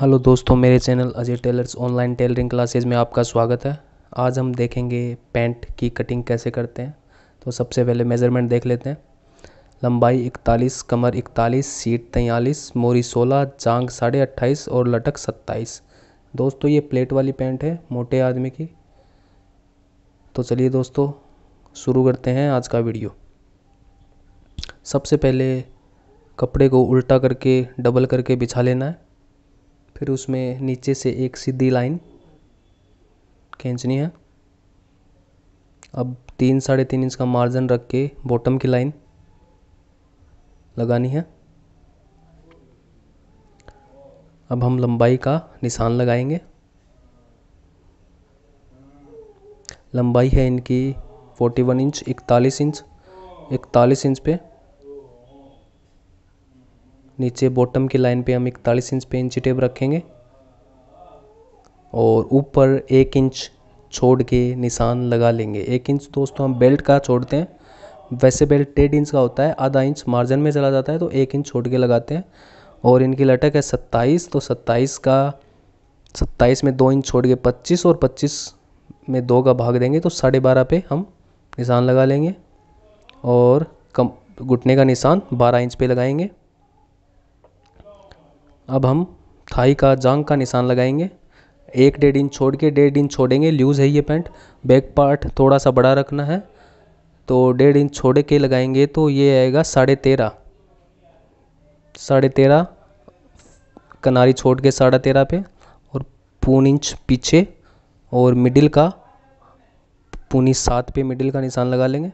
hello दोस्तों मेरे channel Ajay tailors online tailoring classes में आपका स्वागत है आज हम देखेंगे पैंट की कटिंग कैसे करते हैं तो सबसे पहले मेज़रमेंट देख लेते हैं लंबाई इकतालीस कमर इकतालीस सीट तैंतालीस मोरी सोलह जांग साढ़े अट्ठाईस और लटक सत्ताईस दोस्तों ये प्लेट वाली पैंट है मोटे आदमी की तो चलिए दोस्तों शुरू करते हैं आज का वीडियो सबसे पहले कपड़े को उल्टा करके डबल करके बिछा लेना है फिर उसमें नीचे से एक सीधी लाइन खींचनी है अब तीन साढ़े तीन इंच का मार्जिन रख के बॉटम की लाइन लगानी है अब हम लंबाई का निशान लगाएंगे लंबाई है इनकी 41 इंच इकतालीस इंच इकतालीस इंच पे नीचे बॉटम की लाइन पे हम इकतालीस इंच पे इंची टेप रखेंगे और ऊपर एक इंच छोड़ के निशान लगा लेंगे एक इंच दोस्तों हम बेल्ट का छोड़ते हैं वैसे बेल्ट डेढ़ इंच का होता है आधा इंच मार्जिन में चला जाता है तो एक इंच छोड़ के लगाते हैं और इनकी लटक है सत्ताईस तो सत्ताईस का सत्ताईस में दो इंच छोड़ के पच्चीस और पच्चीस में दो का भाग देंगे तो साढ़े बारह पे हम निशान लगा लेंगे और कम घुटने का निशान बारह इंच पे लगाएंगे अब हम थाई का जांग का निशान लगाएंगे एक डेढ़ इंच छोड़ के डेढ़ इंच छोड़ेंगे लूज़ है ये पैंट बैक पार्ट थोड़ा सा बड़ा रखना है तो डेढ़ इंच छोड़ के लगाएंगे तो ये आएगा साढ़े तेरह साढ़े तेरह कनारी छोड़ के साढ़े तेरह पे और पौन इंच पीछे और मिडिल का पूनी सात पे मिडिल का निशान लगा लेंगे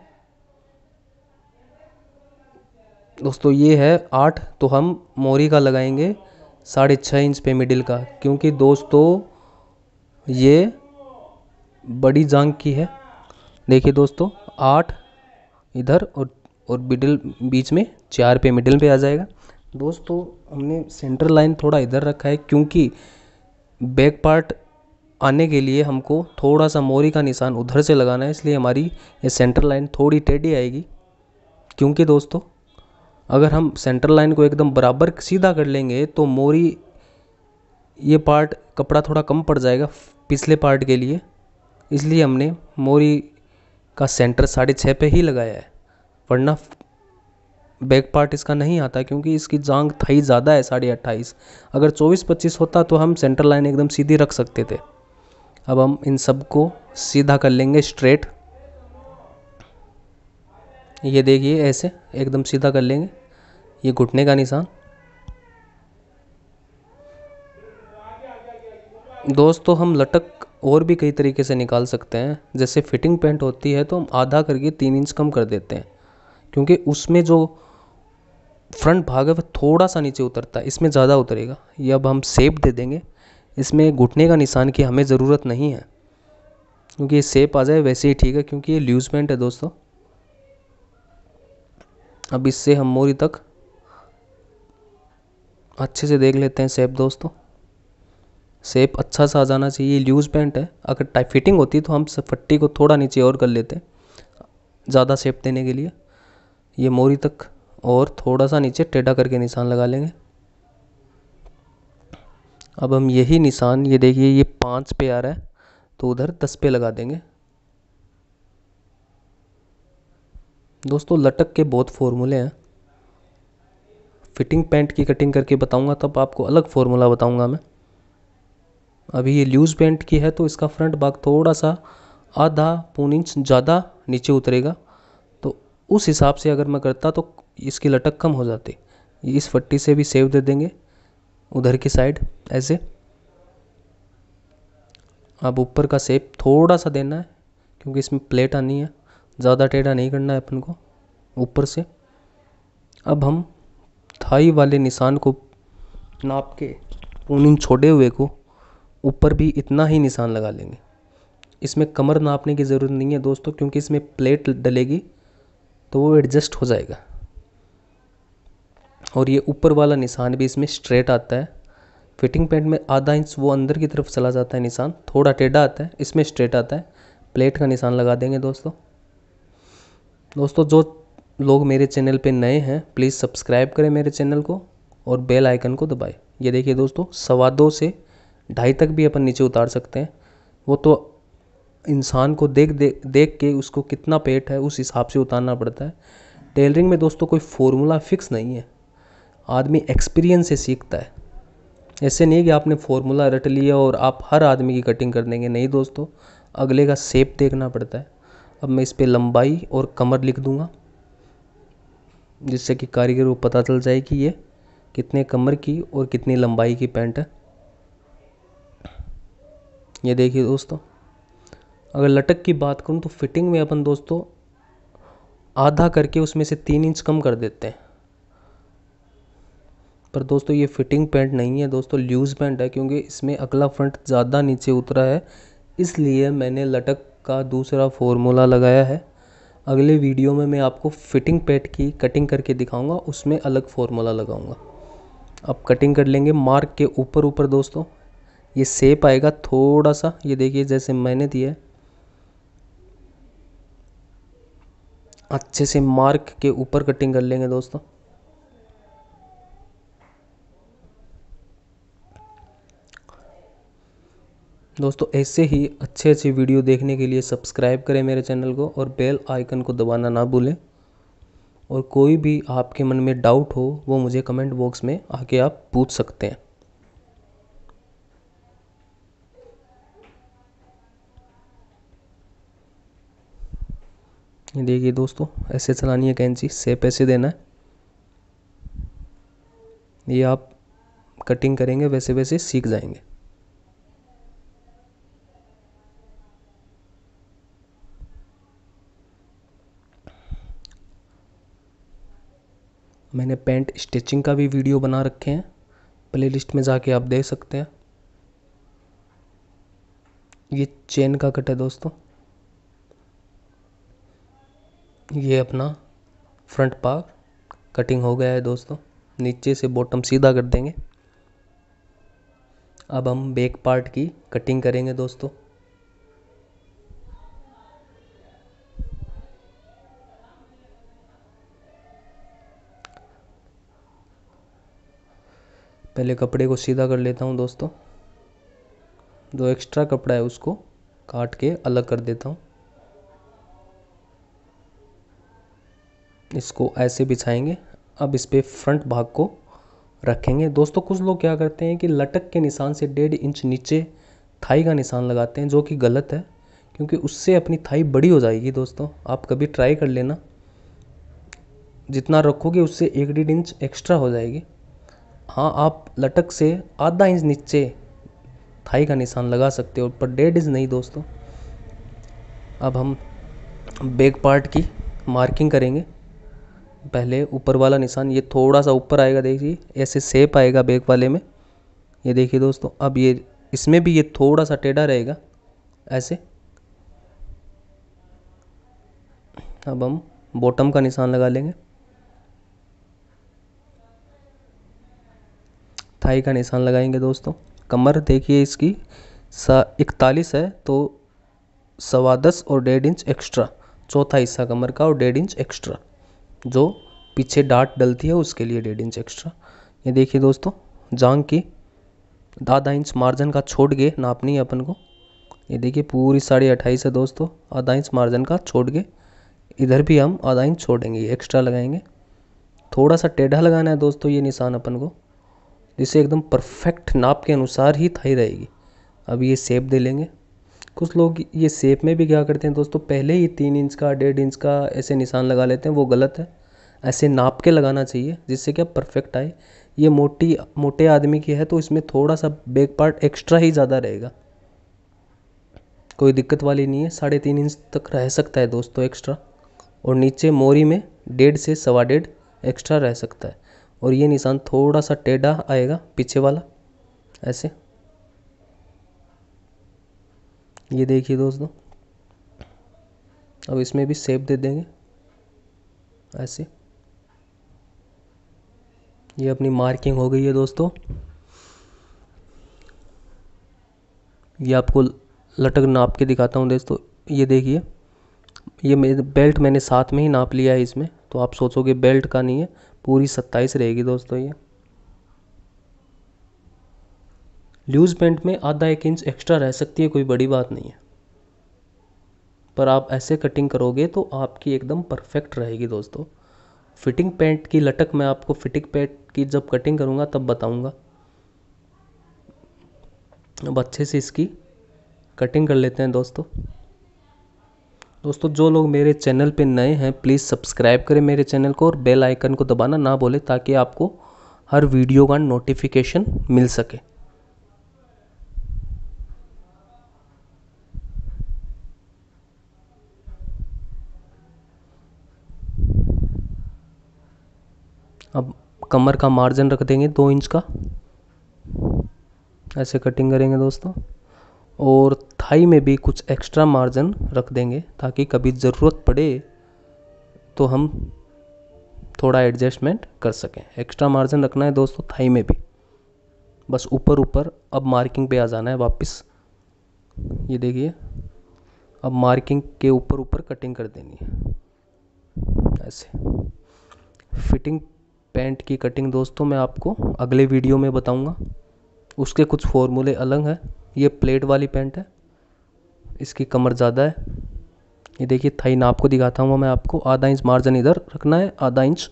दोस्तों ये है आठ तो हम मोरी का लगाएंगे साढ़े छः इंच पे मिडिल का क्योंकि दोस्तों ये बड़ी जांग की है देखिए दोस्तों आठ इधर और और मिडिल बीच में चार पे मिडिल पे आ जाएगा दोस्तों हमने सेंटर लाइन थोड़ा इधर रखा है क्योंकि बैक पार्ट आने के लिए हमको थोड़ा सा मोरी का निशान उधर से लगाना है इसलिए हमारी ये सेंटर लाइन थोड़ी टेढ़ी आएगी क्योंकि दोस्तों अगर हम सेंटर लाइन को एकदम बराबर सीधा कर लेंगे तो मोरी ये पार्ट कपड़ा थोड़ा कम पड़ जाएगा पिछले पार्ट के लिए इसलिए हमने मोरी का सेंटर साढ़े छः पे ही लगाया है वरना बैक पार्ट इसका नहीं आता क्योंकि इसकी जांग थाई ज़्यादा है साढ़े अट्ठाईस अगर चौबीस पच्चीस होता तो हम सेंटर लाइन एकदम सीधी रख सकते थे अब हम इन सब को सीधा कर लेंगे स्ट्रेट ये देखिए ऐसे एकदम सीधा कर लेंगे ये घुटने का निशान दोस्तों तो हम लटक और भी कई तरीके से निकाल सकते हैं जैसे फिटिंग पेंट होती है तो हम आधा करके तीन इंच कम कर देते हैं क्योंकि उसमें जो फ्रंट भाग है वह थोड़ा सा नीचे उतरता है इसमें ज़्यादा उतरेगा ये अब हम सेप दे देंगे इसमें घुटने का निशान की हमें ज़रूरत नहीं है क्योंकि ये सेप आ जाए वैसे ही ठीक है क्योंकि ये लूज पेंट है दोस्तों अब इससे हम मोरी तक अच्छे से देख लेते हैं सेप दोस्तों सेप अच्छा सा आ जाना चाहिए लूज़ पैंट है अगर टाइप फिटिंग होती तो हम फट्टी को थोड़ा नीचे और कर लेते ज़्यादा सेप देने के लिए ये मोरी तक और थोड़ा सा नीचे टेढ़ा करके निशान लगा लेंगे अब हम यही निशान ये देखिए ये पाँच पे आ रहा है तो उधर दस पे लगा देंगे दोस्तों लटक के बहुत फॉर्मूले हैं फिटिंग पैंट की कटिंग करके बताऊंगा तब आपको अलग फॉर्मूला बताऊंगा मैं अभी ये लूज़ पैंट की है तो इसका फ्रंट भाग थोड़ा सा आधा पौन इंच ज़्यादा नीचे उतरेगा तो उस हिसाब से अगर मैं करता तो इसकी लटक कम हो जाती इस फट्टी से भी सेव दे देंगे उधर की साइड ऐसे अब ऊपर का सेप थोड़ा सा देना है क्योंकि इसमें प्लेट आनी है ज़्यादा टेढ़ा नहीं करना है अपन को ऊपर से अब हम थाई वाले निशान को नाप के इन छोड़े हुए को ऊपर भी इतना ही निशान लगा लेंगे इसमें कमर नापने की ज़रूरत नहीं है दोस्तों क्योंकि इसमें प्लेट डलेगी तो वो एडजस्ट हो जाएगा और ये ऊपर वाला निशान भी इसमें स्ट्रेट आता है फिटिंग पैंट में आधा इंच वो अंदर की तरफ चला जाता है निशान थोड़ा टेढ़ा आता है इसमें स्ट्रेट आता है प्लेट का निशान लगा देंगे दोस्तों दोस्तों जो लोग मेरे चैनल पे नए हैं प्लीज़ सब्सक्राइब करें मेरे चैनल को और बेल आइकन को दबाएं ये देखिए दोस्तों सवा दो से ढाई तक भी अपन नीचे उतार सकते हैं वो तो इंसान को देख देख देख के उसको कितना पेट है उस हिसाब से उतारना पड़ता है टेलरिंग में दोस्तों कोई फॉर्मूला फिक्स नहीं है आदमी एक्सपीरियंस से सीखता है ऐसे नहीं है कि आपने फॉर्मूला रट लिया और आप हर आदमी की कटिंग कर देंगे नहीं दोस्तों अगले का सेप देखना पड़ता है अब मैं इस पर लंबाई और कमर लिख दूंगा जिससे कि कारीगर को पता चल जाए कि ये कितने कमर की और कितनी लंबाई की पैंट है ये देखिए दोस्तों अगर लटक की बात करूँ तो फिटिंग में अपन दोस्तों आधा करके उसमें से तीन इंच कम कर देते हैं पर दोस्तों ये फिटिंग पैंट नहीं है दोस्तों लूज़ पैंट है क्योंकि इसमें अगला फ्रंट ज़्यादा नीचे उतरा है इसलिए मैंने लटक का दूसरा फॉर्मूला लगाया है अगले वीडियो में मैं आपको फ़िटिंग पैड की कटिंग करके दिखाऊंगा उसमें अलग फॉर्मूला लगाऊंगा अब कटिंग कर लेंगे मार्क के ऊपर ऊपर दोस्तों ये सेप आएगा थोड़ा सा ये देखिए जैसे मैंने दिया है अच्छे से मार्क के ऊपर कटिंग कर लेंगे दोस्तों दोस्तों ऐसे ही अच्छे अच्छे वीडियो देखने के लिए सब्सक्राइब करें मेरे चैनल को और बेल आइकन को दबाना ना भूलें और कोई भी आपके मन में डाउट हो वो मुझे कमेंट बॉक्स में आके आप पूछ सकते हैं ये देखिए दोस्तों ऐसे चलानी है कैंची से पैसे देना है ये आप कटिंग करेंगे वैसे वैसे सीख जाएंगे मैंने पेंट स्टिचिंग का भी वीडियो बना रखे हैं प्लेलिस्ट में जाके आप देख सकते हैं ये चेन का कट है दोस्तों ये अपना फ्रंट पार्ट कटिंग हो गया है दोस्तों नीचे से बॉटम सीधा कर देंगे अब हम बैक पार्ट की कटिंग करेंगे दोस्तों पहले कपड़े को सीधा कर लेता हूँ दोस्तों जो एक्स्ट्रा कपड़ा है उसको काट के अलग कर देता हूँ इसको ऐसे बिछाएंगे अब इस पर फ्रंट भाग को रखेंगे दोस्तों कुछ लोग क्या करते हैं कि लटक के निशान से डेढ़ इंच नीचे थाई का निशान लगाते हैं जो कि गलत है क्योंकि उससे अपनी थाई बड़ी हो जाएगी दोस्तों आप कभी ट्राई कर लेना जितना रखोगे उससे एक डेढ़ इंच एक्स्ट्रा हो जाएगी हाँ आप लटक से आधा इंच नीचे थाई का निशान लगा सकते हो पर डेढ़ इंच नहीं दोस्तों अब हम बैक पार्ट की मार्किंग करेंगे पहले ऊपर वाला निशान ये थोड़ा सा ऊपर आएगा देखिए ऐसे सेप आएगा बैक वाले में ये देखिए दोस्तों अब ये इसमें भी ये थोड़ा सा टेढ़ा रहेगा ऐसे अब हम बॉटम का निशान लगा लेंगे थाई का निशान लगाएंगे दोस्तों कमर देखिए इसकी सा इकतालीस है तो सवा दस और डेढ़ इंच एक्स्ट्रा चौथा हिस्सा कमर का और डेढ़ इंच एक्स्ट्रा जो पीछे डाट डलती है उसके लिए डेढ़ इंच एक्स्ट्रा ये देखिए दोस्तों जांग की आधा इंच मार्जिन का छोड़ गए नापनी है अपन को ये देखिए पूरी साड़ी अट्ठाईस है दोस्तों आधा इंच मार्जिन का छोड़ गए इधर भी हम आधा इंच छोड़ेंगे एक्स्ट्रा लगाएंगे थोड़ा सा टेढ़ा लगाना है दोस्तों ये निशान अपन को जिससे एकदम परफेक्ट नाप के अनुसार ही थाई रहेगी अब ये सेप दे लेंगे कुछ लोग ये सेप में भी क्या करते हैं दोस्तों पहले ही तीन इंच का डेढ़ इंच का ऐसे निशान लगा लेते हैं वो गलत है ऐसे नाप के लगाना चाहिए जिससे क्या परफेक्ट आए ये मोटी मोटे आदमी की है तो इसमें थोड़ा सा बैक पार्ट एक्स्ट्रा ही ज़्यादा रहेगा कोई दिक्कत वाली नहीं है साढ़े तीन इंच तक रह सकता है दोस्तों एक्स्ट्रा और नीचे मोरी में डेढ़ से सवा डेढ़ एक्स्ट्रा रह सकता है और ये निशान थोड़ा सा टेढ़ा आएगा पीछे वाला ऐसे ये देखिए दोस्तों अब इसमें भी सेप दे देंगे ऐसे ये अपनी मार्किंग हो गई है दोस्तों ये आपको लटक नाप के दिखाता हूँ दोस्तों ये देखिए ये मेरे बेल्ट मैंने साथ में ही नाप लिया है इसमें तो आप सोचोगे बेल्ट का नहीं है पूरी सत्ताईस रहेगी दोस्तों ये लूज पेंट में आधा एक इंच एक्स्ट्रा रह सकती है कोई बड़ी बात नहीं है पर आप ऐसे कटिंग करोगे तो आपकी एकदम परफेक्ट रहेगी दोस्तों फिटिंग पैंट की लटक मैं आपको फिटिंग पेंट की जब कटिंग करूँगा तब बताऊँगा अब अच्छे से इसकी कटिंग कर लेते हैं दोस्तों दोस्तों जो लोग मेरे चैनल पे नए हैं प्लीज़ सब्सक्राइब करें मेरे चैनल को और बेल आइकन को दबाना ना बोले ताकि आपको हर वीडियो का नोटिफिकेशन मिल सके अब कमर का मार्जिन रख देंगे दो इंच का ऐसे कटिंग करेंगे दोस्तों और थाई में भी कुछ एक्स्ट्रा मार्जिन रख देंगे ताकि कभी ज़रूरत पड़े तो हम थोड़ा एडजस्टमेंट कर सकें एक्स्ट्रा मार्जिन रखना है दोस्तों थाई में भी बस ऊपर ऊपर अब मार्किंग पे आ जाना है वापस ये देखिए अब मार्किंग के ऊपर ऊपर कटिंग कर देनी है ऐसे फिटिंग पैंट की कटिंग दोस्तों मैं आपको अगले वीडियो में बताऊंगा उसके कुछ फॉर्मूले अलग हैं ये प्लेट वाली पैंट है इसकी कमर ज़्यादा है ये देखिए थाई नाप को दिखाता हूँ मैं आपको आधा इंच मार्जिन इधर रखना है आधा इंच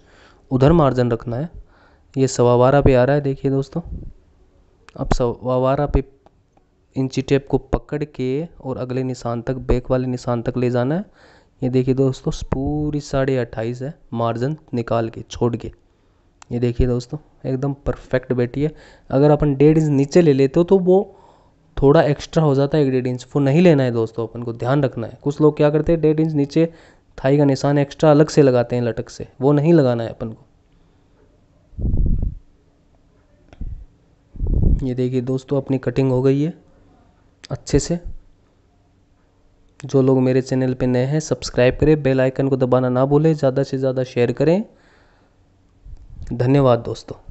उधर मार्जिन रखना है ये सवा बारह पे आ रहा है देखिए दोस्तों अब सवा बारह पे इंची टेप को पकड़ के और अगले निशान तक बैक वाले निशान तक ले जाना है ये देखिए दोस्तों पूरी साढ़े अट्ठाईस है मार्जिन निकाल के छोड़ के ये देखिए दोस्तों एकदम परफेक्ट बैठी है अगर अपन डेढ़ इंच नीचे ले लेते हो तो वो थोड़ा एक्स्ट्रा हो जाता है एक डेढ़ इंच वो नहीं लेना है दोस्तों अपन को ध्यान रखना है कुछ लोग क्या करते हैं डेढ़ इंच नीचे थाई का निशान एक्स्ट्रा अलग से लगाते हैं लटक से वो नहीं लगाना है अपन को ये देखिए दोस्तों अपनी कटिंग हो गई है अच्छे से जो लोग मेरे चैनल पे नए हैं सब्सक्राइब करें बेल आइकन को दबाना ना भूलें ज़्यादा से ज़्यादा शेयर करें धन्यवाद दोस्तों